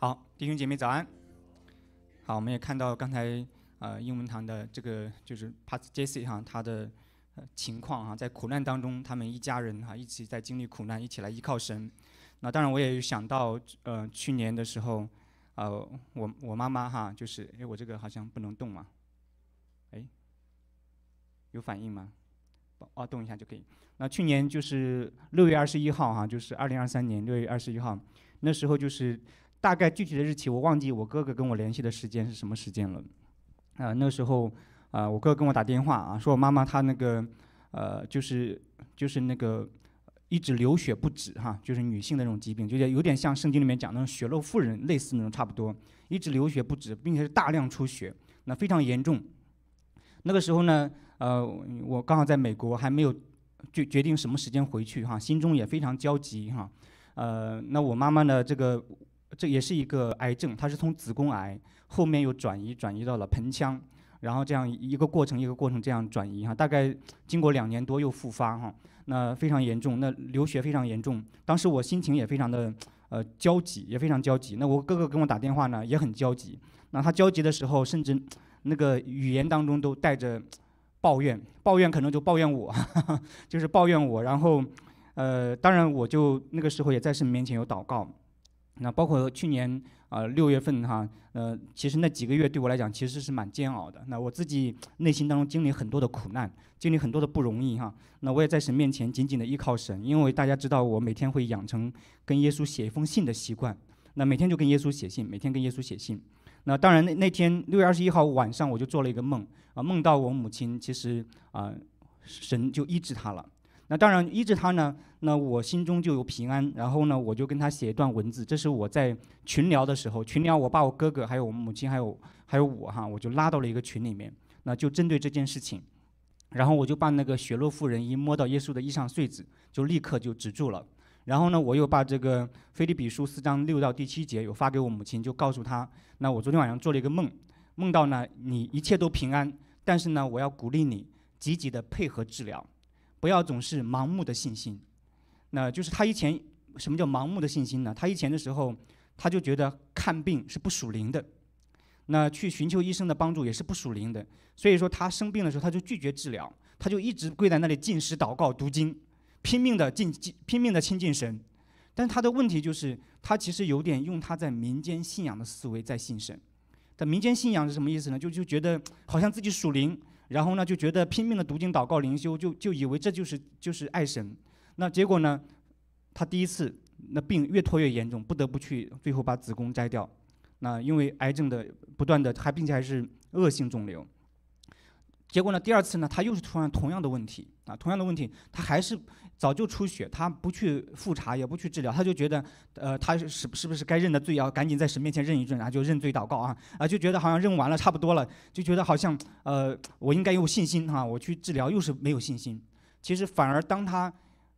好，弟兄姐妹早安。好，我们也看到刚才呃英文堂的这个就是 Past Jesse 哈他的呃、情况哈，在苦难当中，他们一家人哈一起在经历苦难，一起来依靠神。那当然，我也想到呃去年的时候，呃我我妈妈哈就是哎我这个好像不能动嘛，哎有反应吗？哦动一下就可以。那去年就是六月二十一号哈，就是二零二三年六月二十一号，那时候就是。大概具体的日期我忘记，我哥哥跟我联系的时间是什么时间了？啊，那时候啊，我哥跟我打电话啊，说我妈妈她那个呃，就是就是那个一直流血不止哈，就是女性的那种疾病，就是有点像圣经里面讲那种血漏妇人类似那种差不多，一直流血不止，并且是大量出血，那非常严重。那个时候呢，呃，我刚好在美国，还没有决决定什么时间回去哈，心中也非常焦急哈。呃，那我妈妈呢，这个。这也是一个癌症，它是从子宫癌后面又转移，转移到了盆腔，然后这样一个过程，一个过程这样转移哈，大概经过两年多又复发哈，那非常严重，那流血非常严重，当时我心情也非常的呃焦急，也非常焦急。那我哥哥跟我打电话呢，也很焦急。那他焦急的时候，甚至那个语言当中都带着抱怨，抱怨可能就抱怨我，就是抱怨我。然后，呃，当然我就那个时候也在神面前有祷告。那包括去年啊六月份哈，呃，其实那几个月对我来讲其实是蛮煎熬的。那我自己内心当中经历很多的苦难，经历很多的不容易哈。那我也在神面前紧紧的依靠神，因为大家知道我每天会养成跟耶稣写一封信的习惯。那每天就跟耶稣写信，每天跟耶稣写信。那当然那那天六月二十一号晚上我就做了一个梦啊，梦到我母亲其实啊神就医治她了。那当然医治他呢，那我心中就有平安。然后呢，我就跟他写一段文字。这是我在群聊的时候，群聊我把我哥哥、还有我母亲、还有还有我哈，我就拉到了一个群里面。那就针对这件事情，然后我就把那个血落妇人一摸到耶稣的衣裳穗子，就立刻就止住了。然后呢，我又把这个腓立比书四章六到第七节有发给我母亲，就告诉她，那我昨天晚上做了一个梦，梦到呢你一切都平安，但是呢我要鼓励你积极的配合治疗。不要总是盲目的信心，那就是他以前什么叫盲目的信心呢？他以前的时候，他就觉得看病是不属灵的，那去寻求医生的帮助也是不属灵的。所以说他生病的时候，他就拒绝治疗，他就一直跪在那里进食、祷告、读经，拼命的进进，拼命的亲近神。但他的问题就是，他其实有点用他在民间信仰的思维在信神。在民间信仰是什么意思呢？就就觉得好像自己属灵。然后呢，就觉得拼命的读经、祷告、灵修，就就以为这就是就是爱神。那结果呢，他第一次那病越拖越严重，不得不去最后把子宫摘掉。那因为癌症的不断的还并且还是恶性肿瘤。结果呢，第二次呢，他又是出现同样的问题。啊，同样的问题，他还是早就出血，他不去复查，也不去治疗，他就觉得，呃，他是是不是该认的罪，要赶紧在神面前认一认，然后就认罪祷告啊，啊，就觉得好像认完了差不多了，就觉得好像，呃，我应该有信心哈，我去治疗又是没有信心，其实反而当他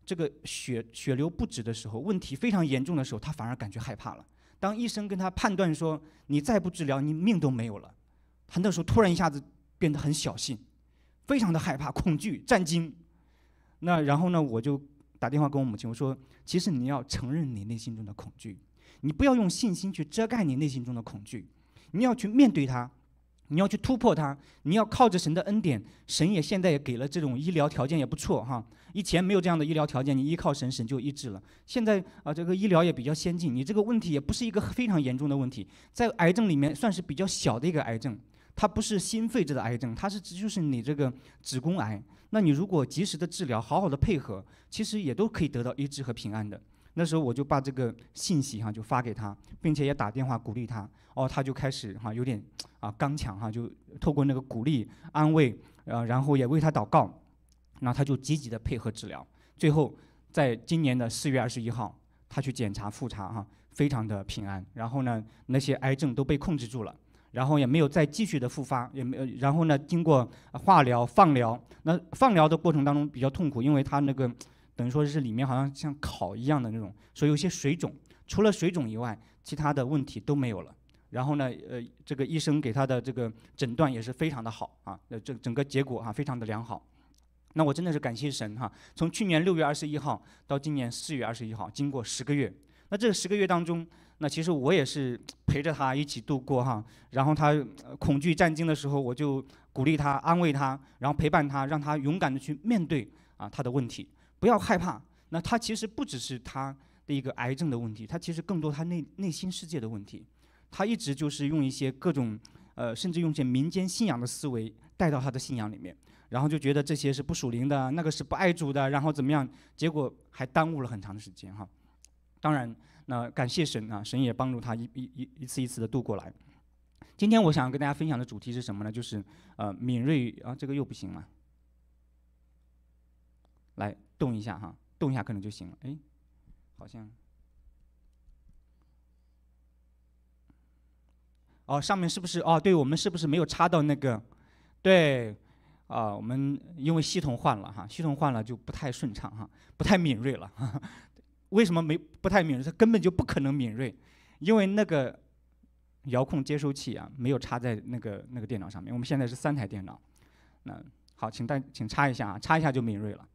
这个血血流不止的时候，问题非常严重的时候，他反而感觉害怕了。当医生跟他判断说，你再不治疗，你命都没有了，他那时候突然一下子变得很小心。非常的害怕、恐惧、震惊。那然后呢，我就打电话跟我母亲，我说：“其实你要承认你内心中的恐惧，你不要用信心去遮盖你内心中的恐惧，你要去面对它，你要去突破它，你要靠着神的恩典。神也现在也给了这种医疗条件也不错哈，以前没有这样的医疗条件，你依靠神，神就医治了。现在啊，这个医疗也比较先进，你这个问题也不是一个非常严重的问题，在癌症里面算是比较小的一个癌症。”它不是心肺质的癌症，它是就是你这个子宫癌。那你如果及时的治疗，好好的配合，其实也都可以得到医治和平安的。那时候我就把这个信息哈就发给他，并且也打电话鼓励他。哦，他就开始哈有点啊刚强哈，就透过那个鼓励安慰，呃，然后也为他祷告。那他就积极的配合治疗。最后在今年的四月二十一号，他去检查复查哈，非常的平安。然后呢，那些癌症都被控制住了。然后也没有再继续的复发，也没有，然后呢，经过化疗、放疗，那放疗的过程当中比较痛苦，因为他那个等于说是里面好像像烤一样的那种，所以有些水肿。除了水肿以外，其他的问题都没有了。然后呢，呃，这个医生给他的这个诊断也是非常的好啊，整整个结果啊非常的良好。那我真的是感谢神哈，从去年六月二十一号到今年四月二十一号，经过十个月。那这十个月当中，那其实我也是。陪着他一起度过哈，然后他恐惧、战惊的时候，我就鼓励他、安慰他，然后陪伴他，让他勇敢的去面对啊他的问题，不要害怕。那他其实不只是他的一个癌症的问题，他其实更多他内内心世界的问题。他一直就是用一些各种，呃，甚至用些民间信仰的思维带到他的信仰里面，然后就觉得这些是不属灵的，那个是不爱主的，然后怎么样，结果还耽误了很长的时间哈。当然。那感谢神啊，神也帮助他一一一一次一次的渡过来。今天我想跟大家分享的主题是什么呢？就是呃敏锐啊，这个又不行了。来动一下哈，动一下可能就行了。哎，好像哦，上面是不是哦？对，我们是不是没有插到那个？对啊，我们因为系统换了哈，系统换了就不太顺畅哈，不太敏锐了。为什么没不太敏锐？它根本就不可能敏锐，因为那个遥控接收器啊，没有插在那个那个电脑上面。我们现在是三台电脑，那好，请大请插一下啊，插一下就敏锐了。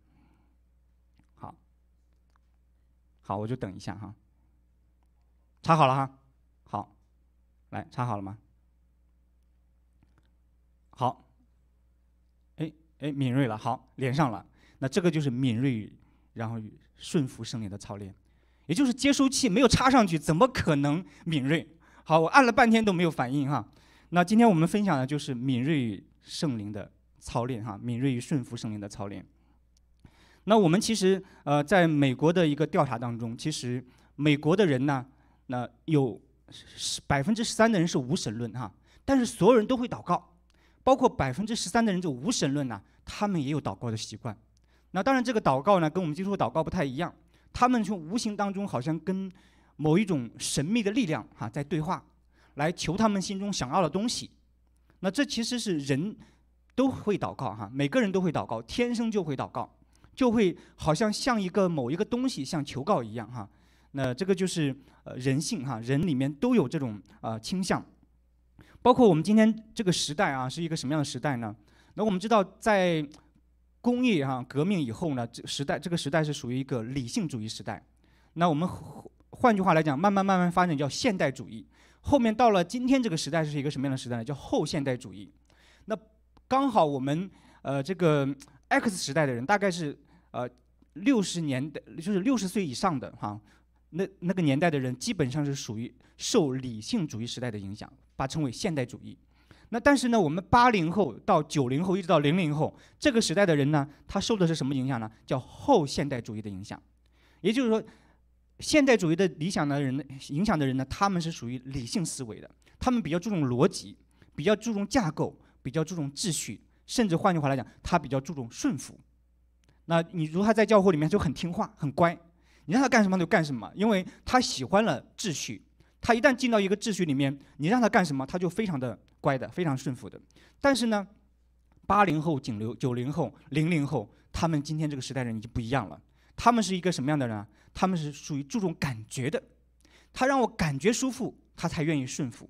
好，好，我就等一下哈。插好了哈，好，来插好了吗？好，哎哎，敏锐了，好，连上了。那这个就是敏锐，然后。顺服圣灵的操练，也就是接收器没有插上去，怎么可能敏锐？好，我按了半天都没有反应哈。那今天我们分享的就是敏锐与圣灵的操练哈，敏锐与顺服圣灵的操练。那我们其实呃，在美国的一个调查当中，其实美国的人呢，那有百分之十三的人是无神论哈，但是所有人都会祷告，包括百分之十三的人就无神论呐，他们也有祷告的习惯。那当然，这个祷告呢，跟我们接触祷告不太一样。他们从无形当中好像跟某一种神秘的力量哈在对话，来求他们心中想要的东西。那这其实是人都会祷告哈，每个人都会祷告，天生就会祷告，就会好像像一个某一个东西像求告一样哈。那这个就是呃人性哈，人里面都有这种呃倾向。包括我们今天这个时代啊，是一个什么样的时代呢？那我们知道在。工业哈革命以后呢，这时代这个时代是属于一个理性主义时代。那我们换换句话来讲，慢慢慢慢发展叫现代主义。后面到了今天这个时代是一个什么样的时代呢？叫后现代主义。那刚好我们呃这个 X 时代的人，大概是呃六十年代，就是六十岁以上的哈，那那个年代的人基本上是属于受理性主义时代的影响，把称为现代主义。那但是呢，我们八零后到九零后，一直到零零后这个时代的人呢，他受的是什么影响呢？叫后现代主义的影响。也就是说，现代主义的理想的人影响的人呢，他们是属于理性思维的，他们比较注重逻辑，比较注重架构，比较注重秩序，甚至换句话来讲，他比较注重顺服。那你如果他在教会里面就很听话、很乖，你让他干什么就干什么，因为他喜欢了秩序。他一旦进到一个秩序里面，你让他干什么，他就非常的乖的，非常顺服的。但是呢，八零后、九零、九零后、零零后，他们今天这个时代人已经不一样了。他们是一个什么样的人啊？他们是属于注重感觉的，他让我感觉舒服，他才愿意顺服。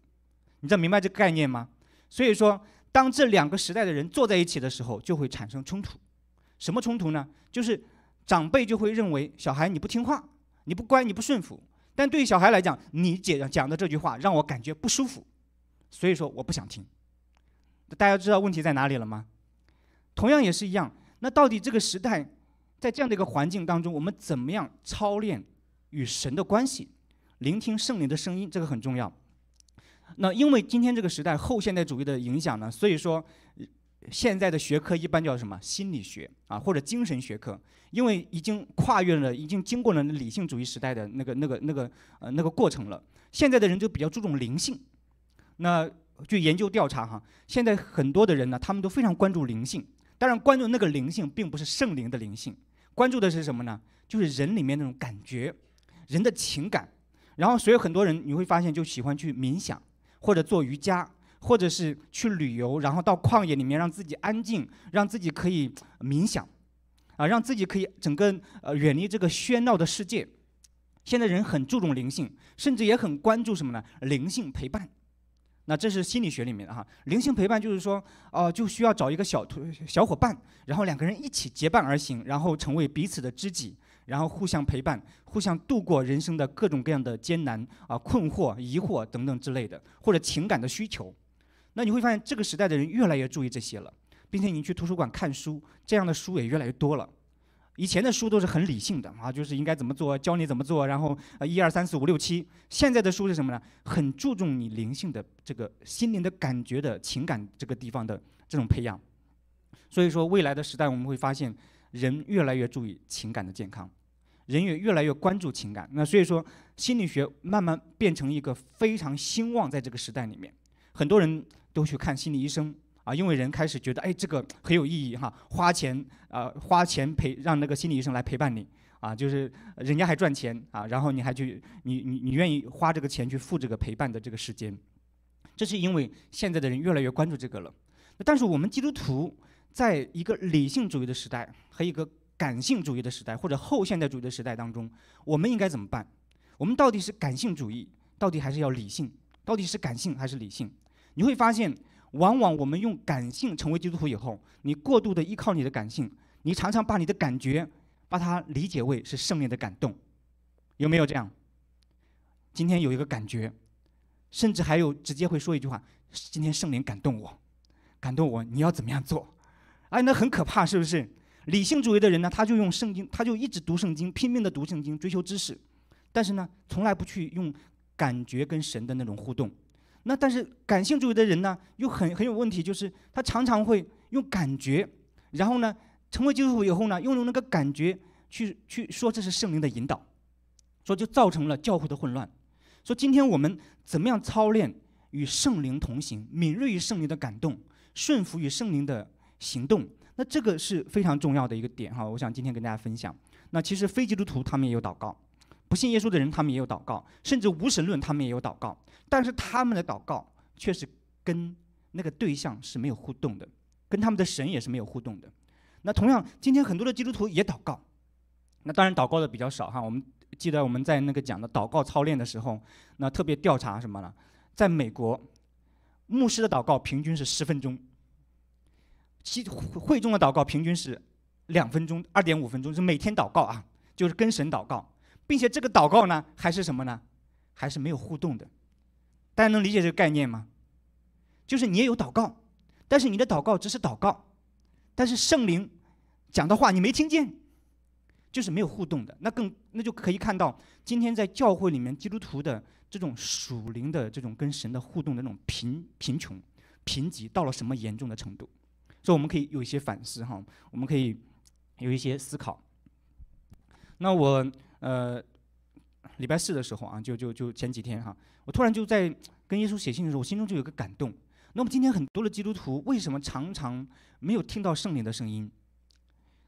你知道明白这个概念吗？所以说，当这两个时代的人坐在一起的时候，就会产生冲突。什么冲突呢？就是长辈就会认为小孩你不听话，你不乖，你不顺服。但对于小孩来讲，你讲讲的这句话让我感觉不舒服，所以说我不想听。大家知道问题在哪里了吗？同样也是一样。那到底这个时代，在这样的一个环境当中，我们怎么样操练与神的关系，聆听圣灵的声音，这个很重要。那因为今天这个时代后现代主义的影响呢，所以说。现在的学科一般叫什么心理学啊，或者精神学科，因为已经跨越了，已经经过了理性主义时代的那个那个那个呃那个过程了。现在的人就比较注重灵性，那据研究调查哈，现在很多的人呢，他们都非常关注灵性，当然关注那个灵性并不是圣灵的灵性，关注的是什么呢？就是人里面那种感觉，人的情感，然后所以很多人你会发现就喜欢去冥想或者做瑜伽。或者是去旅游，然后到旷野里面让自己安静，让自己可以冥想，啊，让自己可以整个呃远离这个喧闹的世界。现在人很注重灵性，甚至也很关注什么呢？灵性陪伴。那这是心理学里面的哈，灵性陪伴就是说，哦，就需要找一个小兔小伙伴，然后两个人一起结伴而行，然后成为彼此的知己，然后互相陪伴，互相度过人生的各种各样的艰难啊、困惑、疑惑等等之类的，或者情感的需求。那你会发现，这个时代的人越来越注意这些了，并且你去图书馆看书，这样的书也越来越多了。以前的书都是很理性的啊，就是应该怎么做，教你怎么做，然后呃，一二三四五六七。现在的书是什么呢？很注重你灵性的这个心灵的感觉的情感这个地方的这种培养。所以说，未来的时代我们会发现，人越来越注意情感的健康，人也越来越关注情感。那所以说，心理学慢慢变成一个非常兴旺，在这个时代里面，很多人。都去看心理医生啊，因为人开始觉得，哎，这个很有意义哈，花钱啊，花钱陪让那个心理医生来陪伴你啊，就是人家还赚钱啊，然后你还去，你你你愿意花这个钱去付这个陪伴的这个时间，这是因为现在的人越来越关注这个了。但是我们基督徒，在一个理性主义的时代和一个感性主义的时代，或者后现代主义的时代当中，我们应该怎么办？我们到底是感性主义，到底还是要理性？到底是感性还是理性？你会发现，往往我们用感性成为基督徒以后，你过度的依靠你的感性，你常常把你的感觉，把它理解为是圣灵的感动，有没有这样？今天有一个感觉，甚至还有直接会说一句话：今天圣灵感动我，感动我，你要怎么样做？哎，那很可怕，是不是？理性主义的人呢，他就用圣经，他就一直读圣经，拼命的读圣经，追求知识，但是呢，从来不去用感觉跟神的那种互动。那但是感性主义的人呢，又很很有问题，就是他常常会用感觉，然后呢，成为基督徒以后呢，用用那个感觉去去说这是圣灵的引导，说就造成了教会的混乱。说今天我们怎么样操练与圣灵同行，敏锐于圣灵的感动，顺服于圣灵的行动，那这个是非常重要的一个点哈。我想今天跟大家分享。那其实非基督徒他们也有祷告，不信耶稣的人他们也有祷告，甚至无神论他们也有祷告。但是他们的祷告却是跟那个对象是没有互动的，跟他们的神也是没有互动的。那同样，今天很多的基督徒也祷告，那当然祷告的比较少哈。我们记得我们在那个讲的祷告操练的时候，那特别调查什么呢？在美国，牧师的祷告平均是十分钟，其会众的祷告平均是两分钟，二点五分钟，是每天祷告啊，就是跟神祷告，并且这个祷告呢，还是什么呢？还是没有互动的。大家能理解这个概念吗？就是你也有祷告，但是你的祷告只是祷告，但是圣灵讲的话你没听见，就是没有互动的。那更那就可以看到，今天在教会里面基督徒的这种属灵的这种跟神的互动的那种贫贫穷、贫瘠到了什么严重的程度？所以我们可以有一些反思哈，我们可以有一些思考。那我呃。礼拜四的时候啊，就就就前几天哈，我突然就在跟耶稣写信的时候，我心中就有个感动。那么今天很多的基督徒为什么常常没有听到圣灵的声音？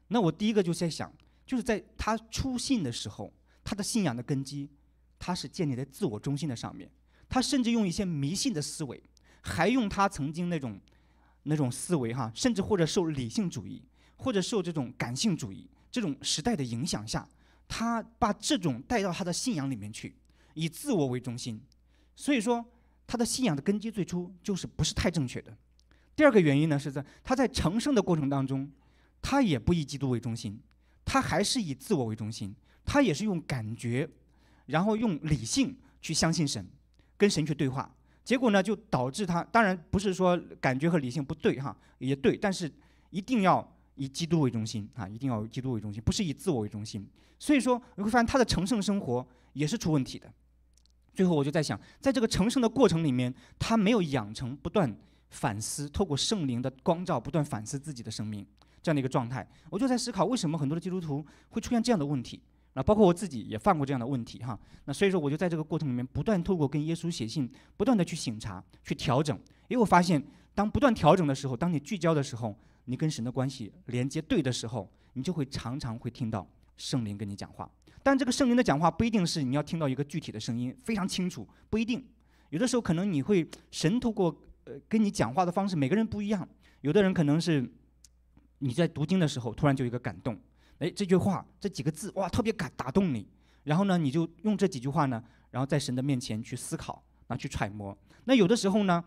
那我第一个就在想，就是在他出信的时候，他的信仰的根基，他是建立在自我中心的上面。他甚至用一些迷信的思维，还用他曾经那种那种思维哈，甚至或者受理性主义，或者受这种感性主义这种时代的影响下。他把这种带到他的信仰里面去，以自我为中心，所以说他的信仰的根基最初就是不是太正确的。第二个原因呢是在他在成圣的过程当中，他也不以基督为中心，他还是以自我为中心，他也是用感觉，然后用理性去相信神，跟神去对话，结果呢就导致他当然不是说感觉和理性不对哈，也对，但是一定要。以基督为中心啊，一定要以基督为中心，不是以自我为中心。所以说，你会发现他的成圣生活也是出问题的。最后，我就在想，在这个成圣的过程里面，他没有养成不断反思，透过圣灵的光照，不断反思自己的生命这样的一个状态。我就在思考，为什么很多的基督徒会出现这样的问题啊？包括我自己也犯过这样的问题哈。那所以说，我就在这个过程里面不断透过跟耶稣写信，不断的去醒察、去调整。因为我发现，当不断调整的时候，当你聚焦的时候。你跟神的关系连接对的时候，你就会常常会听到圣灵跟你讲话。但这个圣灵的讲话不一定是你要听到一个具体的声音，非常清楚，不一定。有的时候可能你会神透过呃跟你讲话的方式，每个人不一样。有的人可能是你在读经的时候突然就一个感动，哎，这句话这几个字哇特别感打动你，然后呢你就用这几句话呢，然后在神的面前去思考啊去揣摩。那有的时候呢，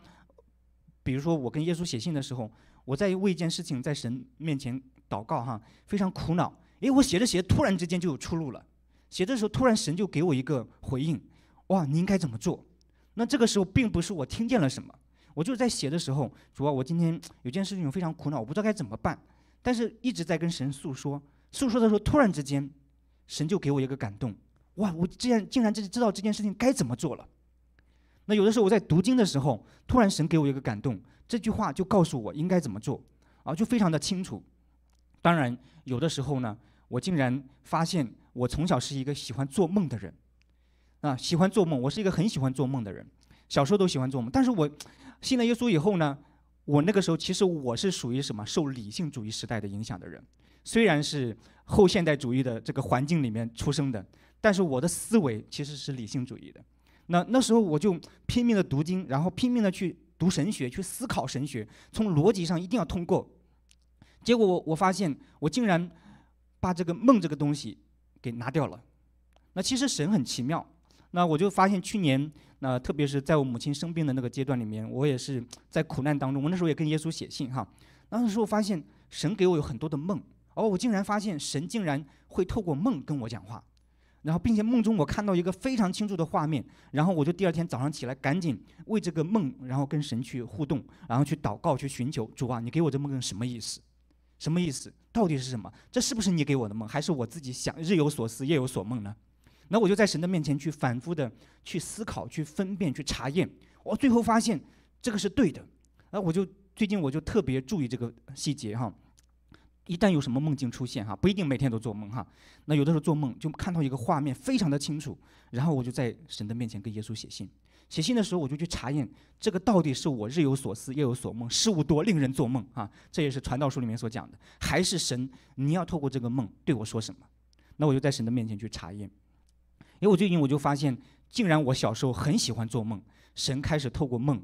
比如说我跟耶稣写信的时候。我在为一件事情在神面前祷告，哈，非常苦恼。诶，我写着写，突然之间就有出路了。写的时候，突然神就给我一个回应，哇，你应该怎么做？那这个时候并不是我听见了什么，我就在写的时候，主啊，我今天有件事情非常苦恼，我不知道该怎么办。但是一直在跟神诉说，诉说的时候，突然之间，神就给我一个感动，哇，我竟然竟然知知道这件事情该怎么做了。那有的时候我在读经的时候，突然神给我一个感动。这句话就告诉我应该怎么做，啊，就非常的清楚。当然，有的时候呢，我竟然发现我从小是一个喜欢做梦的人，啊，喜欢做梦，我是一个很喜欢做梦的人，小时候都喜欢做梦。但是我信了耶稣以后呢，我那个时候其实我是属于什么？受理性主义时代的影响的人，虽然是后现代主义的这个环境里面出生的，但是我的思维其实是理性主义的。那那时候我就拼命的读经，然后拼命的去。读神学，去思考神学，从逻辑上一定要通过。结果我我发现，我竟然把这个梦这个东西给拿掉了。那其实神很奇妙。那我就发现，去年那特别是在我母亲生病的那个阶段里面，我也是在苦难当中。我那时候也跟耶稣写信哈，那时候发现神给我有很多的梦。哦，我竟然发现神竟然会透过梦跟我讲话。然后，并且梦中我看到一个非常清楚的画面，然后我就第二天早上起来，赶紧为这个梦，然后跟神去互动，然后去祷告，去寻求主啊，你给我这个梦什么意思？什么意思？到底是什么？这是不是你给我的梦？还是我自己想日有所思夜有所梦呢？那我就在神的面前去反复的去思考、去分辨、去查验。我最后发现这个是对的。那我就最近我就特别注意这个细节哈。一旦有什么梦境出现，哈，不一定每天都做梦哈。那有的时候做梦就看到一个画面，非常的清楚。然后我就在神的面前跟耶稣写信，写信的时候我就去查验这个到底是我日有所思夜有所梦，事物多令人做梦啊。这也是传道书里面所讲的，还是神你要透过这个梦对我说什么？那我就在神的面前去查验。因为我最近我就发现，竟然我小时候很喜欢做梦，神开始透过梦。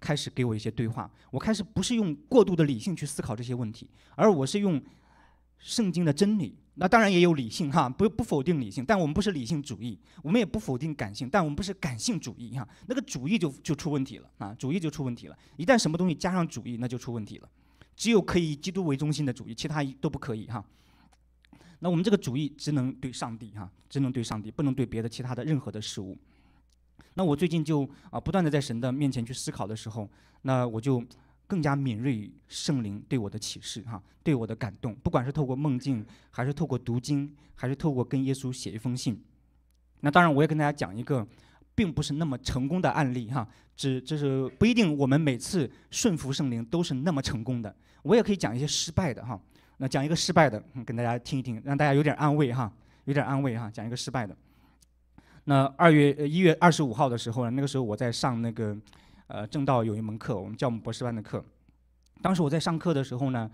开始给我一些对话，我开始不是用过度的理性去思考这些问题，而我是用圣经的真理。那当然也有理性哈，不不否定理性，但我们不是理性主义，我们也不否定感性，但我们不是感性主义哈。那个主义就就出问题了啊，主义就出问题了。一旦什么东西加上主义，那就出问题了。只有可以以基督为中心的主义，其他都不可以哈。那我们这个主义只能对上帝哈，只能对上帝，不能对别的其他的任何的事物。那我最近就啊，不断的在神的面前去思考的时候，那我就更加敏锐圣灵对我的启示哈，对我的感动，不管是透过梦境，还是透过读经，还是透过跟耶稣写一封信。那当然，我也跟大家讲一个，并不是那么成功的案例哈。只就是不一定我们每次顺服圣灵都是那么成功的。我也可以讲一些失败的哈。那讲一个失败的，嗯，跟大家听一听，让大家有点安慰哈，有点安慰哈，讲一个失败的。那二月呃一月二十五号的时候呢，那个时候我在上那个，呃正道有一门课，我们叫我们博士班的课。当时我在上课的时候呢，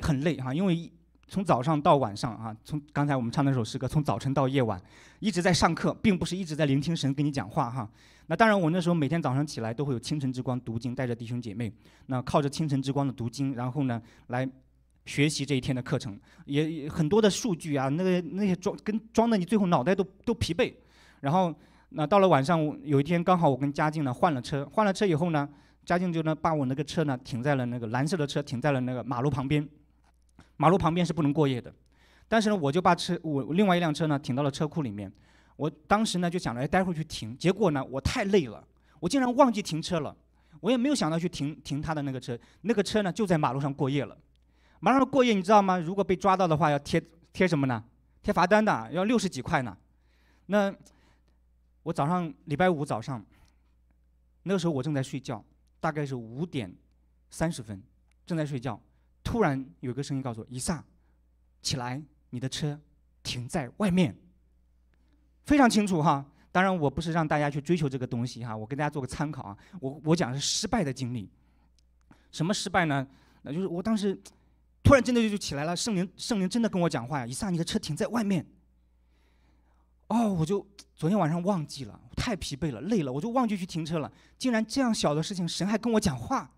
很累哈，因为从早上到晚上啊，从刚才我们唱那首诗歌，从早晨到夜晚，一直在上课，并不是一直在聆听神跟你讲话哈。那当然我那时候每天早上起来都会有清晨之光读经，带着弟兄姐妹，那靠着清晨之光的读经，然后呢来学习这一天的课程，也很多的数据啊，那个那些装跟装的，你最后脑袋都都疲惫。然后，那到了晚上，有一天刚好我跟嘉靖呢换了车，换了车以后呢，嘉靖就呢把我那个车呢停在了那个蓝色的车停在了那个马路旁边，马路旁边是不能过夜的，但是呢我就把车我另外一辆车呢停到了车库里面，我当时呢就想着，哎，待会儿去停。结果呢我太累了，我竟然忘记停车了，我也没有想到去停停他的那个车，那个车呢就在马路上过夜了，马路上过夜你知道吗？如果被抓到的话要贴贴什么呢？贴罚单的，要六十几块呢，那。我早上礼拜五早上，那个时候我正在睡觉，大概是五点三十分，正在睡觉，突然有个声音告诉我：“以撒，起来，你的车停在外面。”非常清楚哈。当然我不是让大家去追求这个东西哈，我跟大家做个参考啊。我我讲是失败的经历，什么失败呢？那就是我当时突然真的就就起来了，圣灵圣灵真的跟我讲话呀：“以撒，你的车停在外面。”哦，我就昨天晚上忘记了，太疲惫了，累了，我就忘记去停车了。竟然这样小的事情，神还跟我讲话，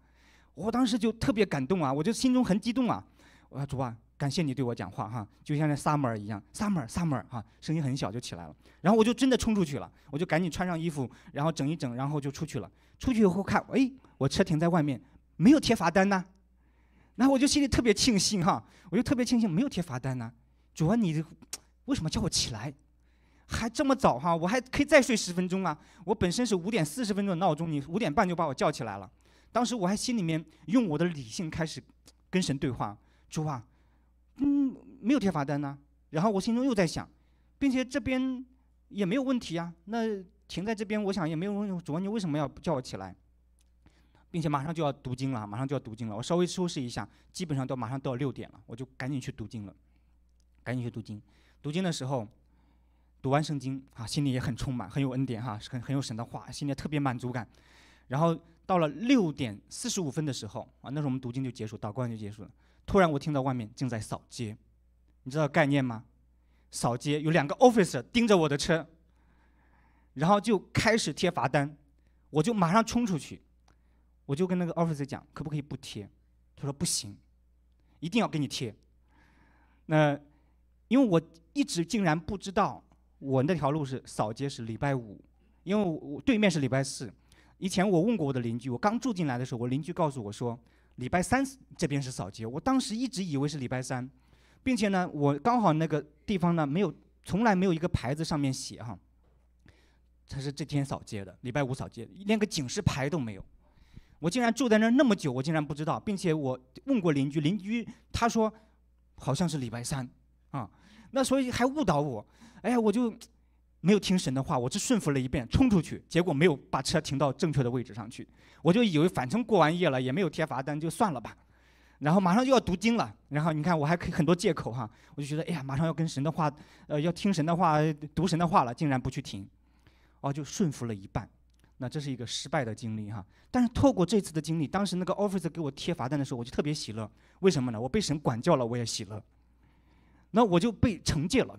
我当时就特别感动啊，我就心中很激动啊。我说主啊，感谢你对我讲话哈，就像那 summer 一样，summer summer 哈，声音很小就起来了。然后我就真的冲出去了，我就赶紧穿上衣服，然后整一整，然后就出去了。出去以后看，哎，我车停在外面，没有贴罚单呢。那我就心里特别庆幸哈，我就特别庆幸没有贴罚单呢。主啊，你为什么叫我起来？还这么早哈，我还可以再睡十分钟啊！我本身是五点四十分钟的闹钟，你五点半就把我叫起来了。当时我还心里面用我的理性开始跟神对话：主啊，嗯，没有贴罚单呢。然后我心中又在想，并且这边也没有问题啊，那停在这边，我想也没有问题。主啊，你为什么要叫我起来？并且马上就要读经了，马上就要读经了。我稍微收拾一下，基本上都马上都要六点了，我就赶紧去读经了，赶紧去读经。读经的时候。读完圣经啊，心里也很充满，很有恩典哈，很很有神的话，心里特别满足感。然后到了六点四十五分的时候啊，那时候我们读经就结束，祷告就结束了。突然我听到外面正在扫街，你知道概念吗？扫街有两个 officer 盯着我的车，然后就开始贴罚单，我就马上冲出去，我就跟那个 officer 讲可不可以不贴，他说不行，一定要给你贴。那因为我一直竟然不知道。我那条路是扫街是礼拜五，因为我对面是礼拜四。以前我问过我的邻居，我刚住进来的时候，我邻居告诉我说礼拜三这边是扫街。我当时一直以为是礼拜三，并且呢，我刚好那个地方呢没有从来没有一个牌子上面写哈，才是这天扫街的，礼拜五扫街，连个警示牌都没有。我竟然住在那儿那么久，我竟然不知道，并且我问过邻居，邻居他说好像是礼拜三啊，那所以还误导我。哎呀，我就没有听神的话，我只顺服了一遍，冲出去，结果没有把车停到正确的位置上去。我就以为反正过完夜了也没有贴罚单，就算了吧。然后马上就要读经了，然后你看我还可以很多借口哈。我就觉得哎呀，马上要跟神的话，呃，要听神的话、读神的话了，竟然不去停，哦，就顺服了一半。那这是一个失败的经历哈。但是透过这次的经历，当时那个 office 给我贴罚单的时候，我就特别喜乐。为什么呢？我被神管教了，我也喜乐。那我就被惩戒了。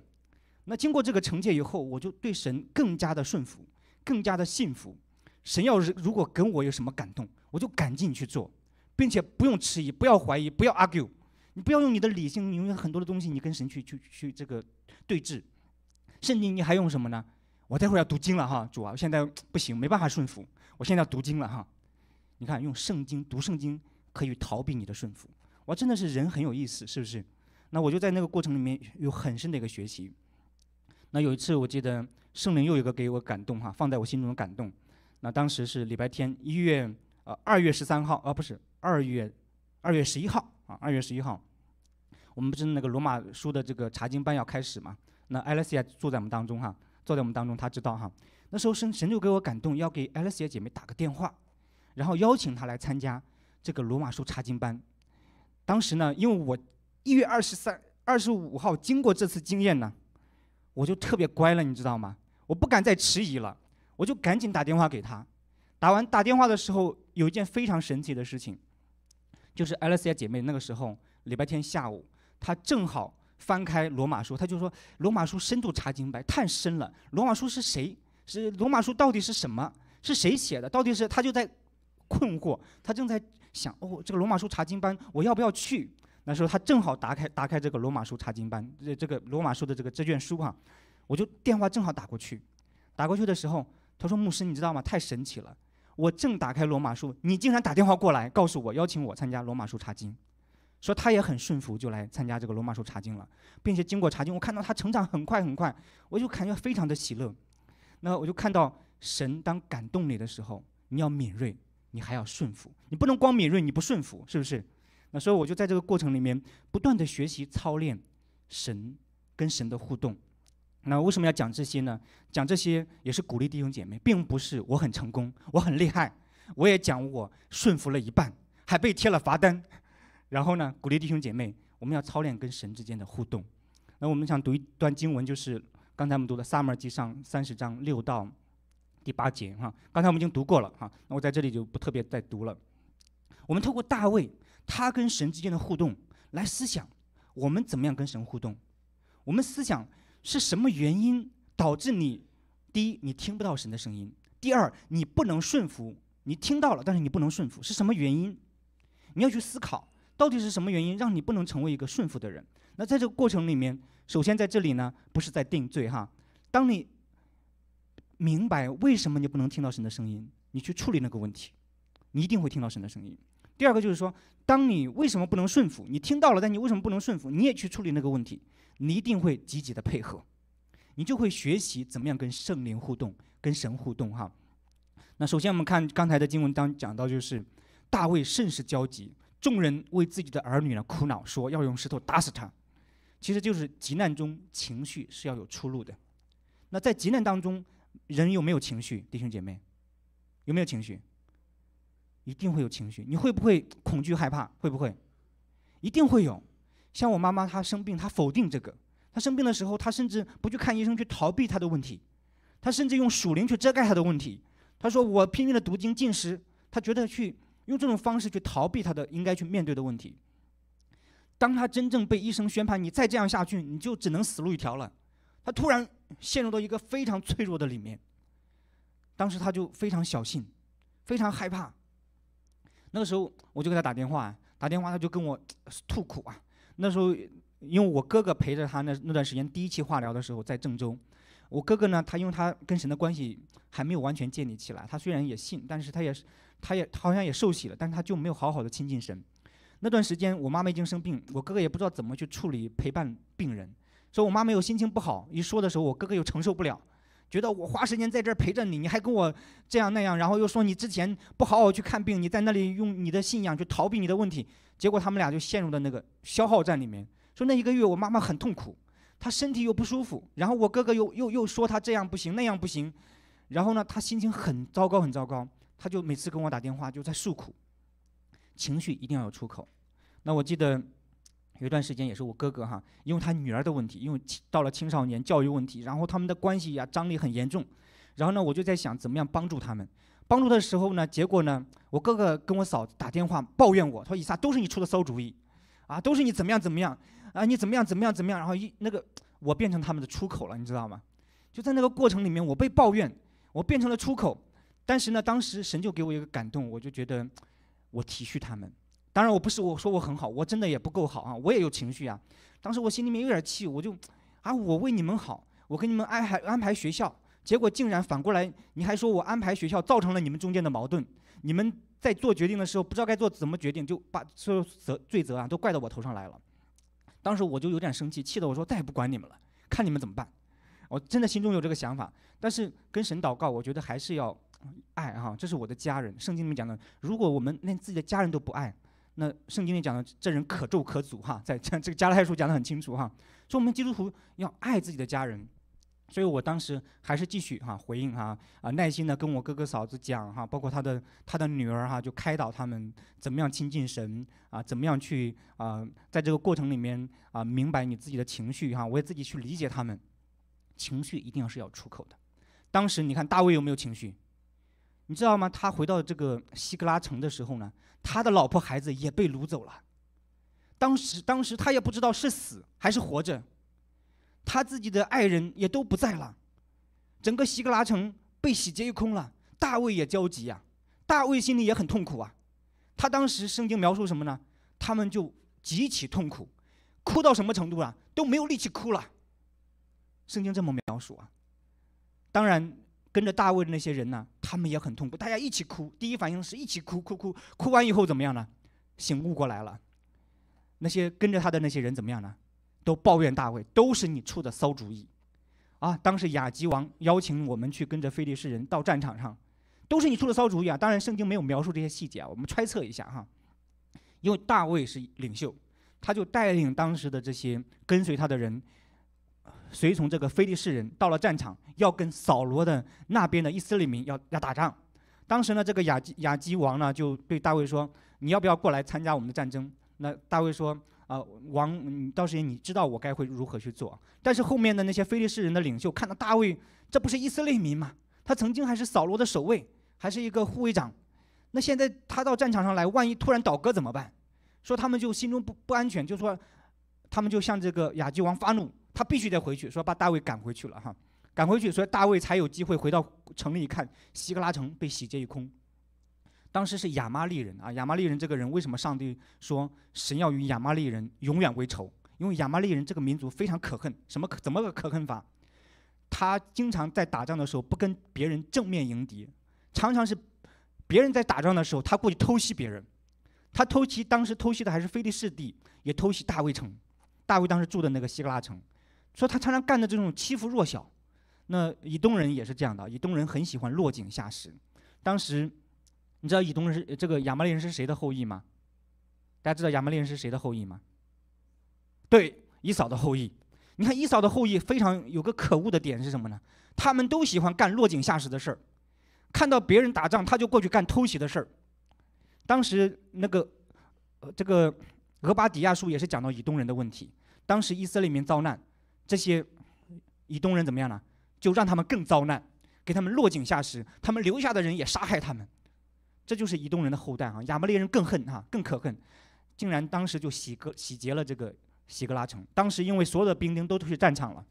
那经过这个惩戒以后，我就对神更加的顺服，更加的信服。神要是如果跟我有什么感动，我就赶紧去做，并且不用迟疑，不要怀疑，不要 argue，你不要用你的理性，你用很多的东西，你跟神去去去这个对峙。甚至你还用什么呢？我待会儿要读经了哈，主啊，我现在不行，没办法顺服，我现在要读经了哈。你看，用圣经读圣经可以逃避你的顺服。我真的是人很有意思，是不是？那我就在那个过程里面有很深的一个学习。那有一次，我记得圣灵又一个给我感动哈，放在我心中的感动。那当时是礼拜天，一月呃二月十三号啊，不是二月二月十一号啊，二月十一号，我们不是那个罗马书的这个查经班要开始嘛？那艾莱西亚坐在我们当中哈，坐在我们当中，他知道哈，那时候神神就给我感动，要给艾莱西亚姐妹打个电话，然后邀请她来参加这个罗马书查经班。当时呢，因为我一月二十三、二十五号经过这次经验呢。我就特别乖了，你知道吗？我不敢再迟疑了，我就赶紧打电话给他。打完打电话的时候，有一件非常神奇的事情，就是艾莉西亚姐妹那个时候礼拜天下午，她正好翻开《罗马书》，她就说《罗马书》深度查经班太深了，《罗马书》是谁？是《罗马书》到底是什么？是谁写的？到底是她就在困惑，她正在想哦，这个《罗马书》查经班，我要不要去？那时候他正好打开打开这个罗马书查经班，这这个罗马书的这个这卷书哈，我就电话正好打过去，打过去的时候他说牧师你知道吗？太神奇了，我正打开罗马书，你竟然打电话过来告诉我邀请我参加罗马书查经，说他也很顺服就来参加这个罗马书查经了，并且经过查经我看到他成长很快很快，我就感觉非常的喜乐。那我就看到神当感动你的时候，你要敏锐，你还要顺服，你不能光敏锐你不顺服，是不是？那所以我就在这个过程里面不断的学习操练神跟神的互动。那为什么要讲这些呢？讲这些也是鼓励弟兄姐妹，并不是我很成功，我很厉害。我也讲我顺服了一半，还被贴了罚单。然后呢，鼓励弟兄姐妹，我们要操练跟神之间的互动。那我们想读一段经文，就是刚才我们读的萨母耳记上三十章六到第八节哈。刚才我们已经读过了哈，那我在这里就不特别再读了。我们透过大卫。他跟神之间的互动，来思想，我们怎么样跟神互动？我们思想是什么原因导致你？第一，你听不到神的声音；第二，你不能顺服。你听到了，但是你不能顺服，是什么原因？你要去思考，到底是什么原因让你不能成为一个顺服的人？那在这个过程里面，首先在这里呢，不是在定罪哈。当你明白为什么你不能听到神的声音，你去处理那个问题，你一定会听到神的声音。第二个就是说，当你为什么不能顺服？你听到了，但你为什么不能顺服？你也去处理那个问题，你一定会积极的配合，你就会学习怎么样跟圣灵互动，跟神互动。哈，那首先我们看刚才的经文当讲到，就是大卫甚是焦急，众人为自己的儿女呢苦恼，说要用石头打死他。其实就是急难中情绪是要有出路的。那在急难当中，人有没有情绪？弟兄姐妹，有没有情绪？一定会有情绪，你会不会恐惧害怕？会不会？一定会有。像我妈妈，她生病，她否定这个。她生病的时候，她甚至不去看医生，去逃避她的问题。她甚至用属灵去遮盖她的问题。她说：“我拼命的读经、进食，她觉得去用这种方式去逃避她的应该去面对的问题。”当她真正被医生宣判，你再这样下去，你就只能死路一条了。她突然陷入到一个非常脆弱的里面。当时她就非常小心，非常害怕。那个时候我就给他打电话，打电话他就跟我吐苦啊。那时候因为我哥哥陪着他那那段时间第一期化疗的时候在郑州，我哥哥呢他因为他跟神的关系还没有完全建立起来，他虽然也信，但是他也是他也好像也受洗了，但是他就没有好好的亲近神。那段时间我妈妈已经生病，我哥哥也不知道怎么去处理陪伴病人，所以我妈没有心情不好，一说的时候我哥哥又承受不了。觉得我花时间在这儿陪着你，你还跟我这样那样，然后又说你之前不好好去看病，你在那里用你的信仰去逃避你的问题，结果他们俩就陷入了那个消耗战里面。说那一个月我妈妈很痛苦，她身体又不舒服，然后我哥哥又又又说她这样不行那样不行，然后呢她心情很糟糕很糟糕，她就每次跟我打电话就在诉苦，情绪一定要有出口。那我记得。有一段时间也是我哥哥哈，因为他女儿的问题，因为到了青少年教育问题，然后他们的关系呀张力很严重，然后呢我就在想怎么样帮助他们，帮助的时候呢，结果呢我哥哥跟我嫂子打电话抱怨我，说以撒都是你出的馊主意，啊都是你怎么样怎么样，啊你怎么样怎么样怎么样，然后一那个我变成他们的出口了，你知道吗？就在那个过程里面，我被抱怨，我变成了出口，但是呢当时神就给我一个感动，我就觉得我体恤他们。当然我不是我说我很好，我真的也不够好啊，我也有情绪啊。当时我心里面有点气，我就啊，我为你们好，我给你们安排安排学校，结果竟然反过来，你还说我安排学校造成了你们中间的矛盾，你们在做决定的时候不知道该做怎么决定，就把所有责罪责啊都怪到我头上来了。当时我就有点生气，气得我说再也不管你们了，看你们怎么办。我真的心中有这个想法，但是跟神祷告，我觉得还是要爱哈，这是我的家人。圣经里面讲的，如果我们连自己的家人都不爱，那圣经里讲的，这人可咒可诅哈，在这这个加拉太书讲得很清楚哈，说我们基督徒要爱自己的家人，所以我当时还是继续哈回应哈啊，耐心的跟我哥哥嫂子讲哈，包括他的他的女儿哈，就开导他们怎么样亲近神啊，怎么样去啊，在这个过程里面啊，明白你自己的情绪哈，我也自己去理解他们，情绪一定要是要出口的。当时你看大卫有没有情绪？你知道吗？他回到这个希格拉城的时候呢？他的老婆孩子也被掳走了，当时当时他也不知道是死还是活着，他自己的爱人也都不在了，整个希格拉城被洗劫一空了。大卫也焦急呀，大卫心里也很痛苦啊。他当时圣经描述什么呢？他们就极其痛苦，哭到什么程度了？都没有力气哭了。圣经这么描述啊。当然。跟着大卫的那些人呢，他们也很痛苦，大家一起哭。第一反应是一起哭，哭哭哭完以后怎么样呢？醒悟过来了。那些跟着他的那些人怎么样呢？都抱怨大卫，都是你出的馊主意。啊，当时亚吉王邀请我们去跟着非利士人到战场上，都是你出的馊主意啊！当然，圣经没有描述这些细节啊，我们揣测一下哈。因为大卫是领袖，他就带领当时的这些跟随他的人。随从这个非利士人到了战场，要跟扫罗的那边的以色列民要要打仗。当时呢，这个亚基亚基王呢就对大卫说：“你要不要过来参加我们的战争？”那大卫说：“啊，王，到时你知道我该会如何去做。”但是后面的那些非利士人的领袖看到大卫，这不是以色列民吗？他曾经还是扫罗的守卫，还是一个护卫长。那现在他到战场上来，万一突然倒戈怎么办？说他们就心中不不安全，就说他们就向这个亚基王发怒。他必须得回去，说把大卫赶回去了哈，赶回去，所以大卫才有机会回到城里看希格拉城被洗劫一空。当时是亚麻利人啊，亚麻利人这个人为什么上帝说神要与亚麻利人永远为仇？因为亚麻利人这个民族非常可恨，什么可怎么个可恨法？他经常在打仗的时候不跟别人正面迎敌，常常是别人在打仗的时候，他过去偷袭别人。他偷袭当时偷袭的还是菲利士地，也偷袭大卫城，大卫当时住的那个希格拉城。说他常常干的这种欺负弱小，那以东人也是这样的。以东人很喜欢落井下石。当时，你知道以东人是这个亚麻利人是谁的后裔吗？大家知道亚麻利人是谁的后裔吗？对，以扫的后裔。你看以扫的后裔非常有个可恶的点是什么呢？他们都喜欢干落井下石的事儿。看到别人打仗，他就过去干偷袭的事儿。当时那个这个俄巴底亚书也是讲到以东人的问题。当时以色列民遭难。这些以东人怎么样呢？就让他们更遭难，给他们落井下石，他们留下的人也杀害他们，这就是以东人的后代啊！亚摩利人更恨啊，更可恨，竟然当时就洗个洗劫了这个希格拉城。当时因为所有的兵丁都去战场了，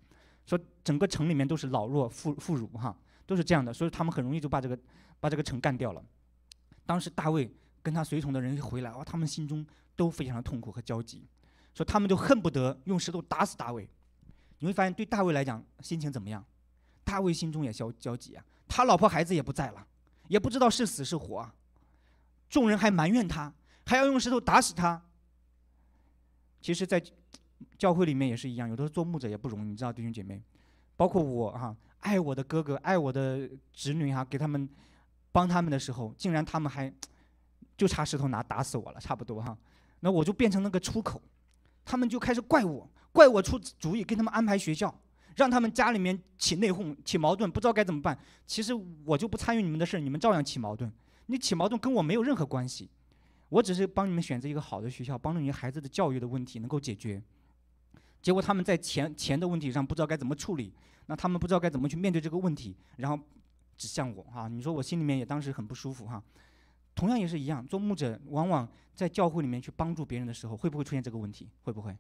说整个城里面都是老弱妇妇孺哈，都是这样的，所以他们很容易就把这个把这个城干掉了。当时大卫跟他随从的人一回来，哇，他们心中都非常的痛苦和焦急，说他们就恨不得用石头打死大卫。你会发现，对大卫来讲，心情怎么样？大卫心中也焦焦急啊，他老婆孩子也不在了，也不知道是死是活，众人还埋怨他，还要用石头打死他。其实，在教会里面也是一样，有的时候做牧者也不容易，你知道，弟兄姐妹，包括我哈，爱我的哥哥，爱我的侄女哈，给他们帮他们的时候，竟然他们还就差石头拿打死我了，差不多哈，那我就变成那个出口，他们就开始怪我。怪我出主意，给他们安排学校，让他们家里面起内讧、起矛盾，不知道该怎么办。其实我就不参与你们的事儿，你们照样起矛盾。你起矛盾跟我没有任何关系，我只是帮你们选择一个好的学校，帮助你孩子的教育的问题能够解决。结果他们在钱钱的问题上不知道该怎么处理，那他们不知道该怎么去面对这个问题，然后指向我啊！你说我心里面也当时很不舒服哈。同样也是一样，做牧者往往在教会里面去帮助别人的时候，会不会出现这个问题？会不会？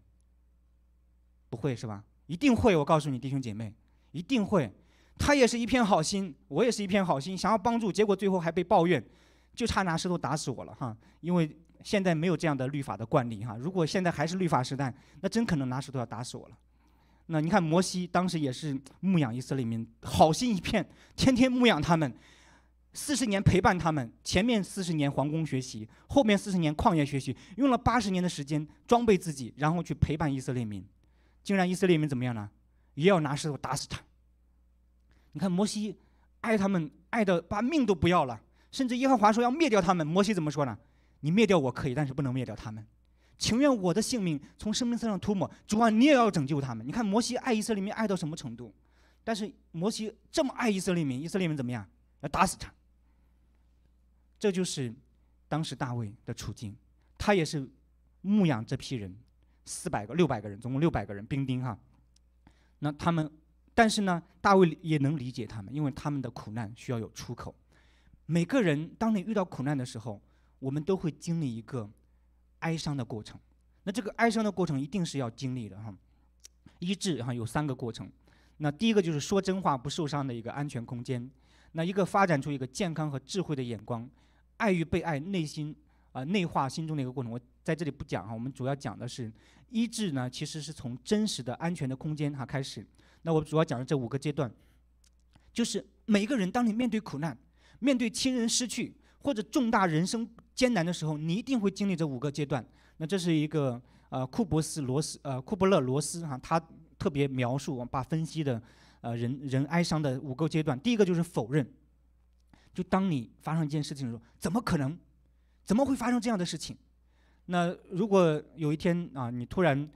不会是吧？一定会，我告诉你，弟兄姐妹，一定会。他也是一片好心，我也是一片好心，想要帮助，结果最后还被抱怨，就差拿石头打死我了哈！因为现在没有这样的律法的惯例哈。如果现在还是律法时代，那真可能拿石头要打死我了。那你看，摩西当时也是牧养以色列民，好心一片，天天牧养他们，四十年陪伴他们。前面四十年皇宫学习，后面四十年矿业学习，用了八十年的时间装备自己，然后去陪伴以色列民。竟然以色列人怎么样呢？也要拿石头打死他。你看摩西爱他们爱的把命都不要了，甚至耶和华说要灭掉他们，摩西怎么说呢？你灭掉我可以，但是不能灭掉他们，情愿我的性命从生命身上涂抹。主啊，你也要拯救他们。你看摩西爱以色列民爱到什么程度？但是摩西这么爱以色列民，以色列民怎么样？要打死他。这就是当时大卫的处境，他也是牧养这批人。四百个、六百个人，总共六百个人，兵丁哈。那他们，但是呢，大卫也能理解他们，因为他们的苦难需要有出口。每个人，当你遇到苦难的时候，我们都会经历一个哀伤的过程。那这个哀伤的过程一定是要经历的哈。医治哈有三个过程，那第一个就是说真话不受伤的一个安全空间，那一个发展出一个健康和智慧的眼光，爱与被爱，内心。呃，内化心中的一个过程，我在这里不讲哈。我们主要讲的是医治呢，其实是从真实的安全的空间哈开始。那我主要讲的这五个阶段，就是每一个人当你面对苦难、面对亲人失去或者重大人生艰难的时候，你一定会经历这五个阶段。那这是一个呃库博斯罗斯呃库伯勒罗斯哈，他特别描述把分析的呃人人哀伤的五个阶段。第一个就是否认，就当你发生一件事情的时候，怎么可能？怎么会发生这样的事情？那如果有一天啊，你突然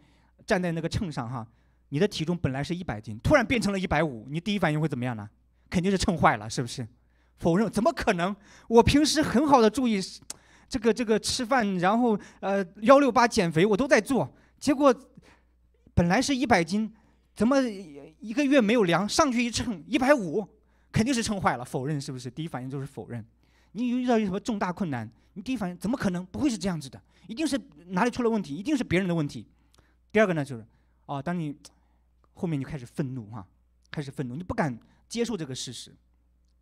站在那个秤上哈，你的体重本来是一百斤，突然变成了一百五，你第一反应会怎么样呢？肯定是秤坏了，是不是？否认，怎么可能？我平时很好的注意这个这个吃饭，然后呃幺六八减肥我都在做，结果本来是一百斤，怎么一个月没有量上去一称一百五，肯定是秤坏了，否认是不是？第一反应就是否认。你遇到一什么重大困难？你第一反应怎么可能？不会是这样子的，一定是哪里出了问题，一定是别人的问题。第二个呢，就是，哦，当你后面就开始愤怒哈，开始愤怒，你不敢接受这个事实，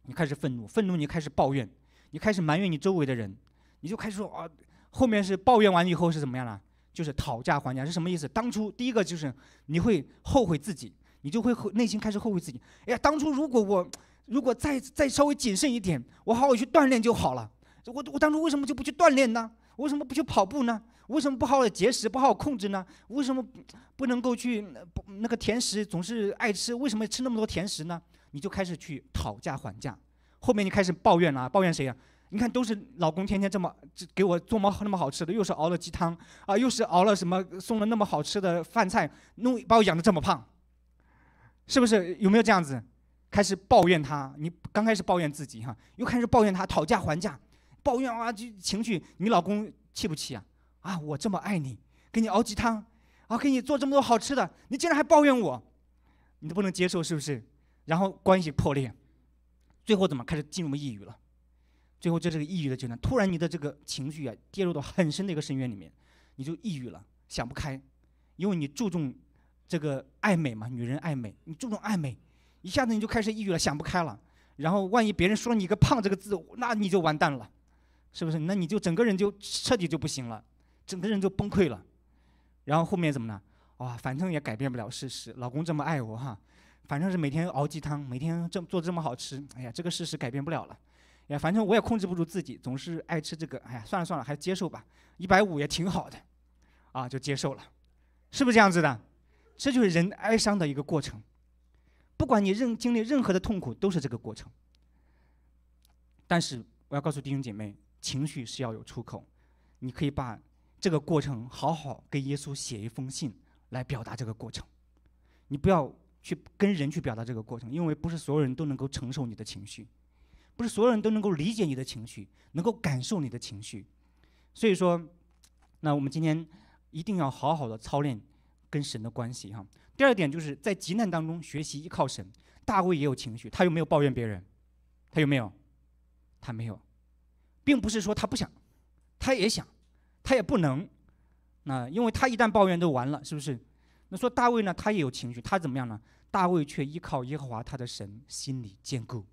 你开始愤怒，愤怒你开始抱怨，你开始埋怨你周围的人，你就开始说啊，后面是抱怨完以后是怎么样了？就是讨价还价是什么意思？当初第一个就是你会后悔自己，你就会内心开始后悔自己。哎呀，当初如果我如果再再稍微谨慎一点，我好好去锻炼就好了。我我当初为什么就不去锻炼呢？为什么不去跑步呢？为什么不好好节食、不好好控制呢？为什么不能够去不那个甜食总是爱吃？为什么吃那么多甜食呢？你就开始去讨价还价，后面你开始抱怨了，抱怨谁呀？你看都是老公天天这么给我做么那么好吃的，又是熬了鸡汤啊，又是熬了什么，送了那么好吃的饭菜，弄把我养的这么胖，是不是？有没有这样子？开始抱怨他，你刚开始抱怨自己哈，又开始抱怨他，讨价还价。抱怨啊，就情绪，你老公气不气啊？啊，我这么爱你，给你熬鸡汤，啊，给你做这么多好吃的，你竟然还抱怨我，你都不能接受是不是？然后关系破裂，最后怎么开始进入抑郁了？最后就是个抑郁的阶段，突然你的这个情绪啊，跌入到很深的一个深渊里面，你就抑郁了，想不开，因为你注重这个爱美嘛，女人爱美，你注重爱美，一下子你就开始抑郁了，想不开了。然后万一别人说你个胖这个字，那你就完蛋了。是不是？那你就整个人就彻底就不行了，整个人就崩溃了。然后后面怎么呢？哇，反正也改变不了事实，老公这么爱我哈，反正是每天熬鸡汤，每天这么做这么好吃。哎呀，这个事实改变不了了。哎，反正我也控制不住自己，总是爱吃这个。哎呀，算了算了，还接受吧。一百五也挺好的，啊，就接受了。是不是这样子的？这就是人哀伤的一个过程。不管你任经历任何的痛苦，都是这个过程。但是我要告诉弟兄姐妹。情绪是要有出口，你可以把这个过程好好给耶稣写一封信来表达这个过程。你不要去跟人去表达这个过程，因为不是所有人都能够承受你的情绪，不是所有人都能够理解你的情绪，能够感受你的情绪。所以说，那我们今天一定要好好的操练跟神的关系哈。第二点就是在极难当中学习依靠神。大卫也有情绪，他有没有抱怨别人？他有没有？他没有。并不是说他不想，他也想，他也不能。那因为他一旦抱怨，就完了，是不是？那说大卫呢？他也有情绪，他怎么样呢？大卫却依靠耶和华他的神，心里坚固。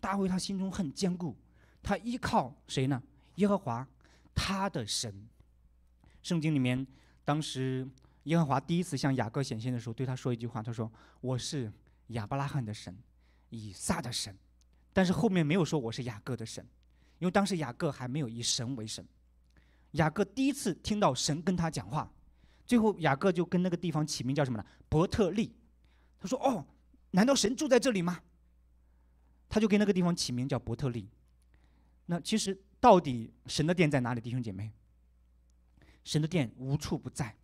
大卫他心中很坚固，他依靠谁呢？耶和华，他的神。圣经里面，当时耶和华第一次向雅各显现的时候，对他说一句话，他说：“我是亚伯拉罕的神，以撒的神。”但是后面没有说我是雅各的神。因为当时雅各还没有以神为神，雅各第一次听到神跟他讲话，最后雅各就跟那个地方起名叫什么呢？伯特利。他说：“哦，难道神住在这里吗？”他就给那个地方起名叫伯特利。那其实到底神的殿在哪里？弟兄姐妹，神的殿无处不在。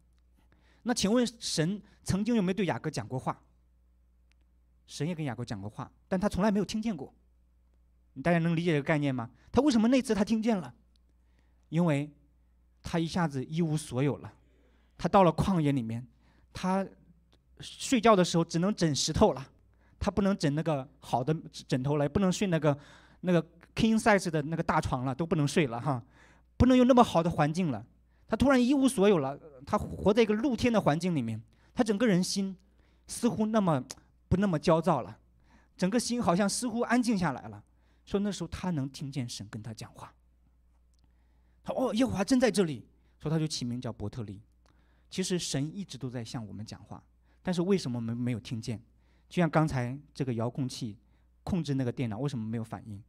那请问神曾经有没有对雅各讲过话？神也跟雅各讲过话，但他从来没有听见过。大家能理解这个概念吗？他为什么那次他听见了？因为，他一下子一无所有了。他到了旷野里面，他睡觉的时候只能枕石头了。他不能枕那个好的枕头了，也不能睡那个那个 king size 的那个大床了，都不能睡了哈，不能有那么好的环境了。他突然一无所有了，他活在一个露天的环境里面，他整个人心似乎那么不那么焦躁了，整个心好像似乎安静下来了。说那时候他能听见神跟他讲话，说哦耶和华真在这里，所以他就起名叫伯特利。其实神一直都在向我们讲话，但是为什么没没有听见？就像刚才这个遥控器控制那个电脑，为什么没有反应？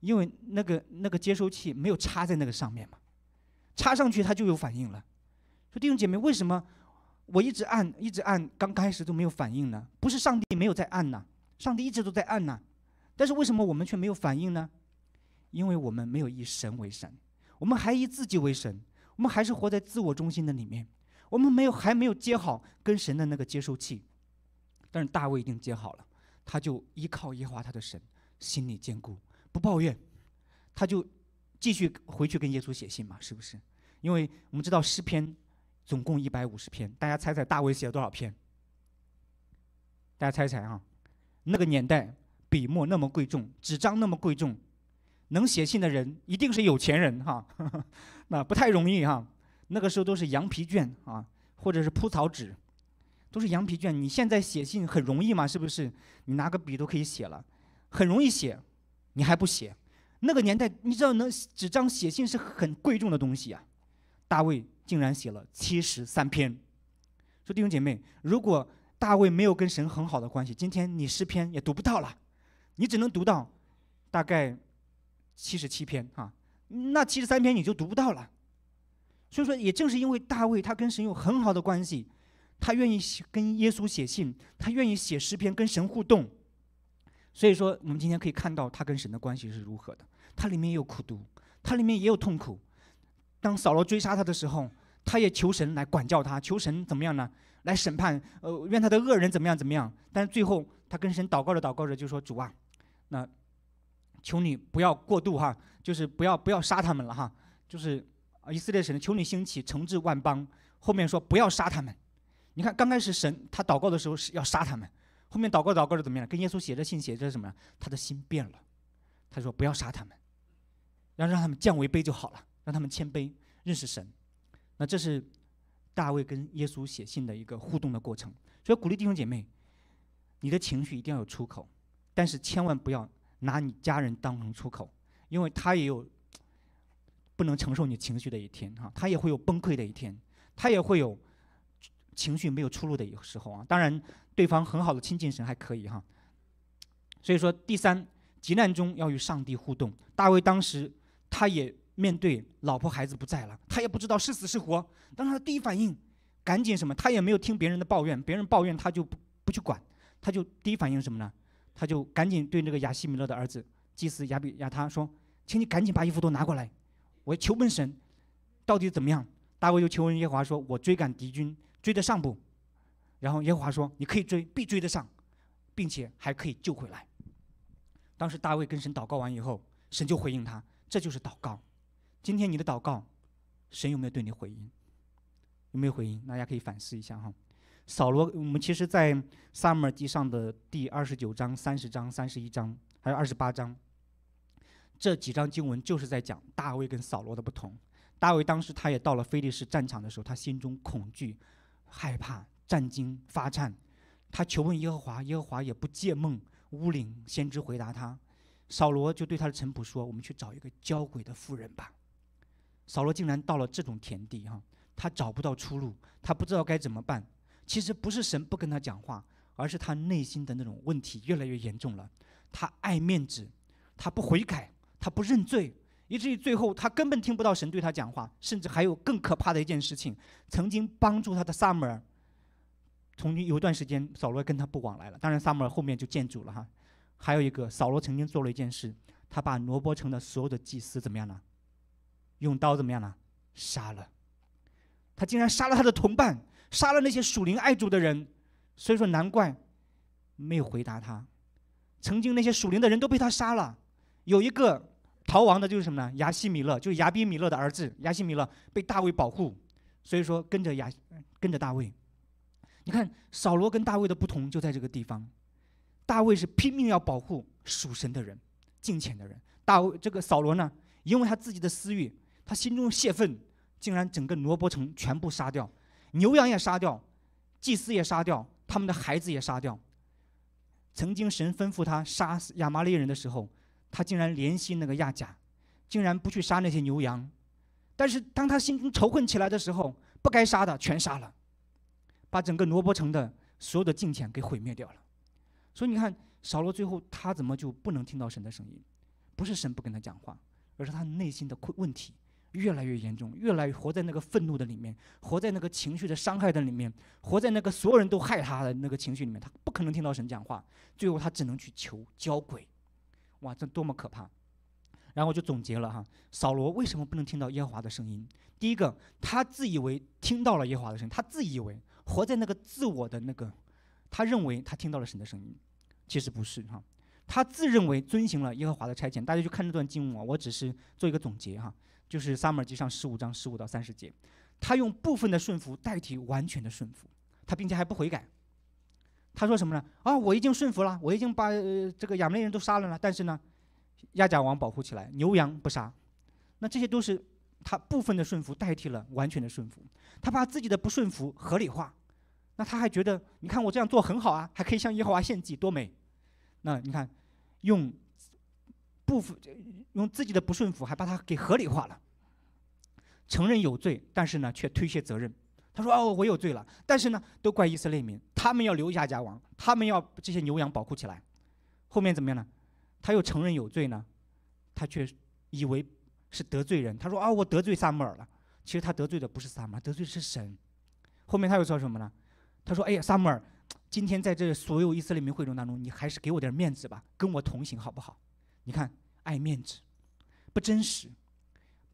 因为那个那个接收器没有插在那个上面嘛，插上去它就有反应了。说弟兄姐妹，为什么我一直按一直按，刚开始都没有反应呢？不是上帝没有在按呐，上帝一直都在按呐。但是为什么我们却没有反应呢？因为我们没有以神为神，我们还以自己为神，我们还是活在自我中心的里面，我们没有还没有接好跟神的那个接收器。但是大卫已经接好了，他就依靠耶和华他的神，心里坚固，不抱怨，他就继续回去跟耶稣写信嘛，是不是？因为我们知道诗篇总共一百五十篇，大家猜猜大卫写了多少篇？大家猜猜啊，那个年代。笔墨那么贵重，纸张那么贵重，能写信的人一定是有钱人哈，那不太容易哈。那个时候都是羊皮卷啊，或者是铺草纸，都是羊皮卷。你现在写信很容易嘛？是不是？你拿个笔都可以写了，很容易写，你还不写？那个年代，你知道，能纸张写信是很贵重的东西啊。大卫竟然写了七十三篇。说弟兄姐妹，如果大卫没有跟神很好的关系，今天你诗篇也读不到了。你只能读到大概七十七篇啊，那七十三篇你就读不到了。所以说，也正是因为大卫他跟神有很好的关系，他愿意写跟耶稣写信，他愿意写诗篇跟神互动。所以说，我们今天可以看到他跟神的关系是如何的。他里面也有苦读，他里面也有痛苦。当扫罗追杀他的时候，他也求神来管教他，求神怎么样呢？来审判，呃，愿他的恶人怎么样怎么样。但是最后，他跟神祷告着祷告着就说：“主啊。”那求你不要过度哈，就是不要不要杀他们了哈，就是以色列神求你兴起，惩治万邦。后面说不要杀他们，你看刚开始神他祷告的时候是要杀他们，后面祷告祷告是怎么样？跟耶稣写着信写着什么他的心变了，他说不要杀他们，要让他们降为卑就好了，让他们谦卑认识神。那这是大卫跟耶稣写信的一个互动的过程，所以鼓励弟兄姐妹，你的情绪一定要有出口。但是千万不要拿你家人当成出口，因为他也有不能承受你情绪的一天哈，他也会有崩溃的一天，他也会有情绪没有出路的一时候啊。当然，对方很好的亲近神还可以哈。所以说，第三，极难中要与上帝互动。大卫当时他也面对老婆孩子不在了，他也不知道是死是活。当他的第一反应，赶紧什么？他也没有听别人的抱怨，别人抱怨他就不不去管，他就第一反应什么呢？他就赶紧对那个亚西米勒的儿子祭司亚比亚他说：“请你赶紧把衣服都拿过来，我求问神，到底怎么样？”大卫就求问耶和华说：“我追赶敌军，追得上不？”然后耶和华说：“你可以追，必追得上，并且还可以救回来。”当时大卫跟神祷告完以后，神就回应他：“这就是祷告。今天你的祷告，神有没有对你回应？有没有回应？大家可以反思一下哈。”扫罗，我们其实在《萨母耳记》上的第二十九章、三十章、三十一章，还有二十八章，这几章经文就是在讲大卫跟扫罗的不同。大卫当时他也到了非利士战场的时候，他心中恐惧、害怕、战惊、发颤，他求问耶和华，耶和华也不借梦、巫灵、先知回答他。扫罗就对他的臣仆说：“我们去找一个交鬼的妇人吧。”扫罗竟然到了这种田地哈，他找不到出路，他不知道该怎么办。其实不是神不跟他讲话，而是他内心的那种问题越来越严重了。他爱面子，他不悔改，他不认罪，以至于最后他根本听不到神对他讲话。甚至还有更可怕的一件事情：曾经帮助他的撒母曾从有一段时间扫罗跟他不往来了。当然，萨母尔后面就见主了哈。还有一个，扫罗曾经做了一件事：他把罗伯城的所有的祭司怎么样呢？用刀怎么样呢？杀了。他竟然杀了他的同伴。杀了那些属灵爱主的人，所以说难怪没有回答他。曾经那些属灵的人都被他杀了，有一个逃亡的，就是什么呢？亚西米勒，就是亚比米勒的儿子。亚西米勒被大卫保护，所以说跟着亚跟着大卫。你看扫罗跟大卫的不同就在这个地方，大卫是拼命要保护属神的人、敬虔的人。大卫这个扫罗呢，因为他自己的私欲，他心中泄愤，竟然整个罗伯城全部杀掉。牛羊也杀掉，祭司也杀掉，他们的孩子也杀掉。曾经神吩咐他杀死亚麻利人的时候，他竟然怜惜那个亚甲，竟然不去杀那些牛羊。但是当他心中仇恨起来的时候，不该杀的全杀了，把整个罗伯城的所有的金钱给毁灭掉了。所以你看，扫罗最后他怎么就不能听到神的声音？不是神不跟他讲话，而是他内心的困问题。越来越严重，越来越活在那个愤怒的里面，活在那个情绪的伤害的里面，活在那个所有人都害他的那个情绪里面，他不可能听到神讲话。最后，他只能去求交鬼，哇，这多么可怕！然后我就总结了哈，扫罗为什么不能听到耶和华的声音？第一个，他自以为听到了耶和华的声音，他自以为活在那个自我的那个，他认为他听到了神的声音，其实不是哈，他自认为遵循了耶和华的差遣。大家去看这段经文啊，我只是做一个总结哈。就是 Summer 记上十五章十五到三十节，他用部分的顺服代替完全的顺服，他并且还不悔改。他说什么呢？啊，我已经顺服了，我已经把这个亚美人都杀了呢。但是呢，亚甲王保护起来，牛羊不杀。那这些都是他部分的顺服代替了完全的顺服，他把自己的不顺服合理化。那他还觉得，你看我这样做很好啊，还可以向耶和华献祭，多美。那你看，用。不服，用自己的不顺服还把他给合理化了，承认有罪，但是呢却推卸责任。他说：“哦，我有罪了，但是呢都怪以色列民，他们要留下家王，他们要这些牛羊保护起来。”后面怎么样呢？他又承认有罪呢，他却以为是得罪人。他说：“啊，我得罪萨母尔了。”其实他得罪的不是萨母尔，得罪的是神。后面他又说什么呢？他说：“哎呀，萨母尔，今天在这所有以色列民会众当中，你还是给我点面子吧，跟我同行好不好？”你看，爱面子，不真实，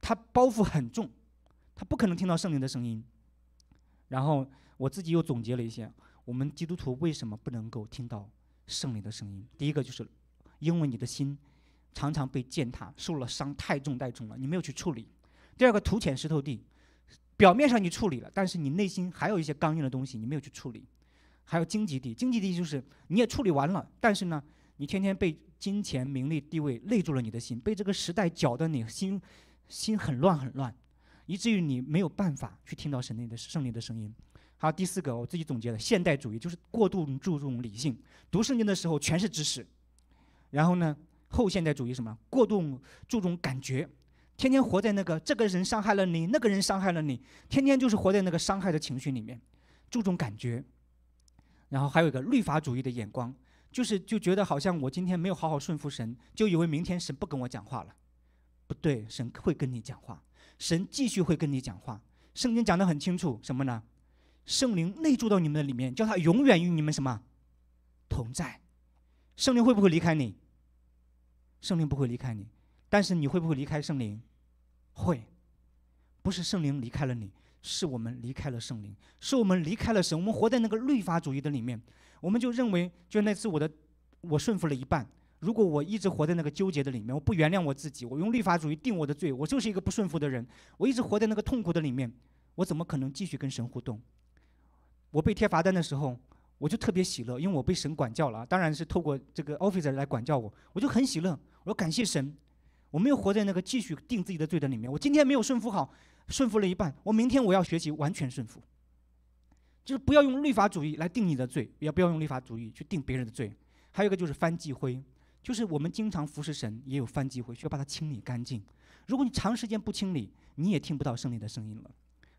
他包袱很重，他不可能听到圣灵的声音。然后我自己又总结了一些，我们基督徒为什么不能够听到圣灵的声音？第一个就是，因为你的心常常被践踏，受了伤太重太重了，你没有去处理；第二个土浅石头地，表面上你处理了，但是你内心还有一些刚硬的东西，你没有去处理；还有荆棘地，荆棘地就是你也处理完了，但是呢，你天天被。金钱、名利、地位累住了你的心，被这个时代搅得你心心很乱很乱，以至于你没有办法去听到神灵的胜利的声音。好，第四个我自己总结的现代主义就是过度注重理性，读圣经的时候全是知识。然后呢，后现代主义什么？过度注重感觉，天天活在那个这个人伤害了你，那个人伤害了你，天天就是活在那个伤害的情绪里面，注重感觉。然后还有一个律法主义的眼光。就是就觉得好像我今天没有好好顺服神，就以为明天神不跟我讲话了。不对，神会跟你讲话，神继续会跟你讲话。圣经讲得很清楚什么呢？圣灵内住到你们的里面，叫他永远与你们什么同在。圣灵会不会离开你？圣灵不会离开你。但是你会不会离开圣灵？会，不是圣灵离开了你，是我们离开了圣灵，是我们离开了神。我们活在那个律法主义的里面。我们就认为，就那次我的我顺服了一半。如果我一直活在那个纠结的里面，我不原谅我自己，我用律法主义定我的罪，我就是一个不顺服的人。我一直活在那个痛苦的里面，我怎么可能继续跟神互动？我被贴罚单的时候，我就特别喜乐，因为我被神管教了，当然是透过这个 officer 来管教我，我就很喜乐。我说感谢神，我没有活在那个继续定自己的罪的里面。我今天没有顺服好，顺服了一半，我明天我要学习完全顺服。就是不要用立法主义来定你的罪，也不要用立法主义去定别人的罪。还有一个就是翻忌灰，就是我们经常服侍神也有翻忌灰，需要把它清理干净。如果你长时间不清理，你也听不到圣灵的声音了。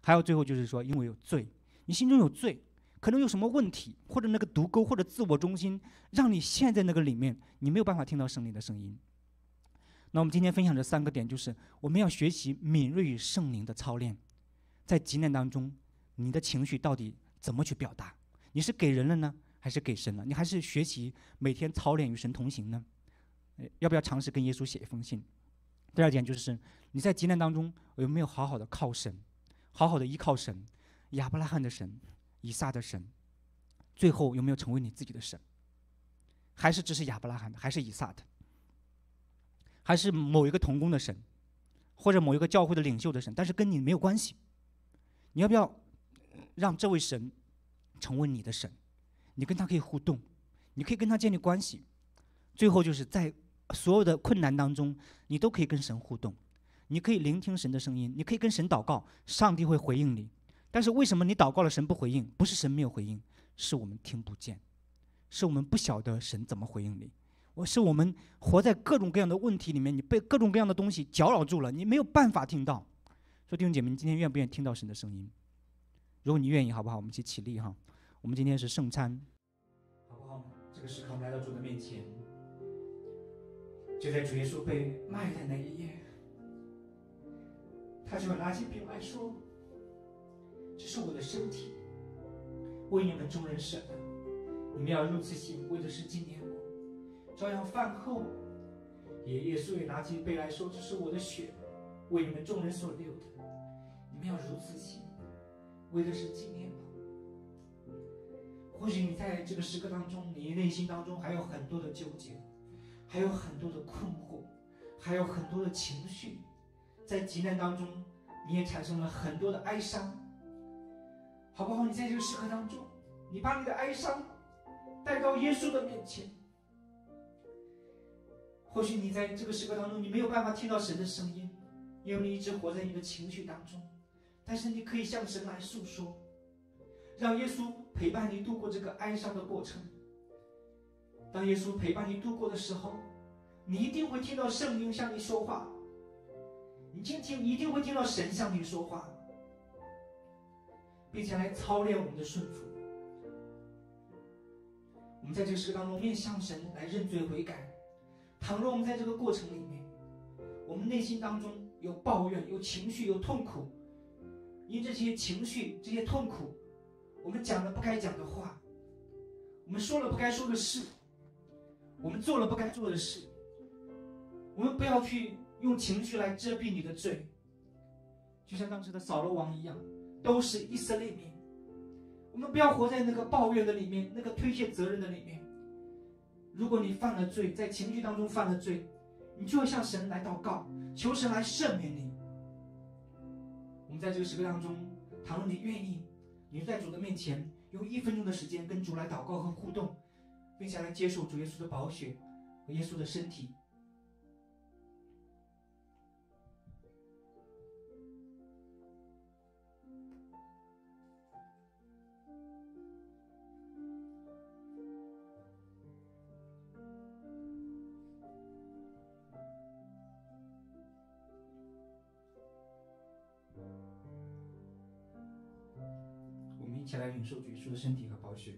还有最后就是说，因为有罪，你心中有罪，可能有什么问题，或者那个毒沟，或者自我中心，让你陷在那个里面，你没有办法听到圣灵的声音。那我们今天分享这三个点，就是我们要学习敏锐与圣灵的操练，在极难当中，你的情绪到底？怎么去表达？你是给人了呢，还是给神了？你还是学习每天操练与神同行呢？要不要尝试跟耶稣写一封信？第二点就是你在极难当中有没有好好的靠神，好好的依靠神？亚伯拉罕的神，以撒的神，最后有没有成为你自己的神？还是只是亚伯拉罕的，还是以撒的，还是某一个童工的神，或者某一个教会的领袖的神？但是跟你没有关系，你要不要？让这位神成为你的神，你跟他可以互动，你可以跟他建立关系。最后就是在所有的困难当中，你都可以跟神互动，你可以聆听神的声音，你可以跟神祷告，上帝会回应你。但是为什么你祷告了神不回应？不是神没有回应，是我们听不见，是我们不晓得神怎么回应你。我是我们活在各种各样的问题里面，你被各种各样的东西搅扰住了，你没有办法听到。说弟兄姐妹，你今天愿不愿意听到神的声音？如果你愿意，好不好？我们一起起立哈。我们今天是圣餐，好不好？这个时刻来到主的面前，就在主耶稣被卖的那一夜，他就拿起饼来说：“这是我的身体，为你们众人舍的。你们要如此行，为的是纪念我。”照样饭后，耶稣也拿起杯来说：“这是我的血，为你们众人所流的。你们要如此行。”为的是纪念吧。或许你在这个时刻当中，你内心当中还有很多的纠结，还有很多的困惑，还有很多的情绪，在极难当中，你也产生了很多的哀伤，好不好？你在这个时刻当中，你把你的哀伤带到耶稣的面前。或许你在这个时刻当中，你没有办法听到神的声音，因为你一直活在你的情绪当中。但是你可以向神来诉说，让耶稣陪伴你度过这个哀伤的过程。当耶稣陪伴你度过的时候，你一定会听到圣灵向你说话，你今天一定会听到神向你说话，并且来操练我们的顺服。我们在这个时刻当中面向神来认罪悔改。倘若我们在这个过程里面，我们内心当中有抱怨、有情绪、有痛苦。因这些情绪、这些痛苦，我们讲了不该讲的话，我们说了不该说的事，我们做了不该做的事。我们不要去用情绪来遮蔽你的罪，就像当时的扫罗王一样，都是以色列民。我们不要活在那个抱怨的里面，那个推卸责任的里面。如果你犯了罪，在情绪当中犯了罪，你就要向神来祷告，求神来赦免你。我们在这个时刻当中，倘若你愿意，你就在主的面前用一分钟的时间跟主来祷告和互动，并且来接受主耶稣的宝血和耶稣的身体。前来领受巨兽的身体和保持。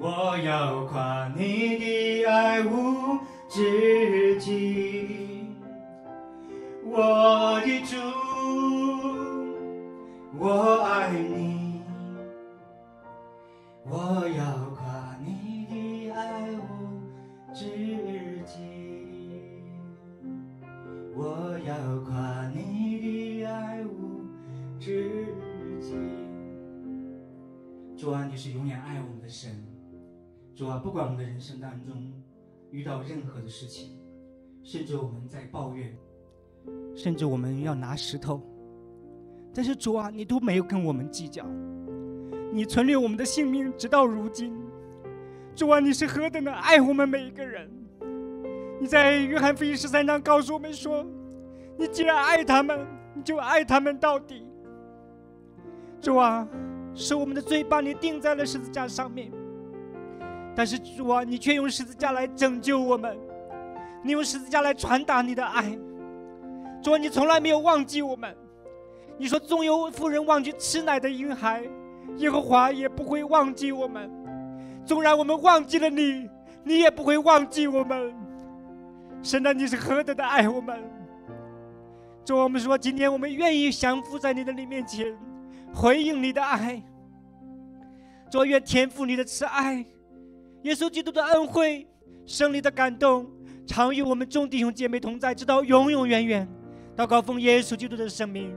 我要夸你的爱无止境，我的主。我。主啊，不管我们的人生当中遇到任何的事情，甚至我们在抱怨，甚至我们要拿石头，但是主啊，你都没有跟我们计较，你存留我们的性命直到如今。主啊，你是何等的爱护我们每一个人！你在约翰福音十三章告诉我们说：“你既然爱他们，你就爱他们到底。”主啊，是我们的罪把你钉在了十字架上面。但是主啊，你却用十字架来拯救我们，你用十字架来传达你的爱。主啊，你从来没有忘记我们。你说纵有妇人忘记吃奶的婴孩，耶和华也不会忘记我们。纵然我们忘记了你，你也不会忘记我们。神啊，你是何等的爱我们。主啊，我们说今天我们愿意降服在你的面前，回应你的爱。主愿天父你的慈爱。耶稣基督的恩惠、胜利的感动，常与我们众弟兄姐妹同在，直到永永远远。祷告奉耶稣基督的圣名。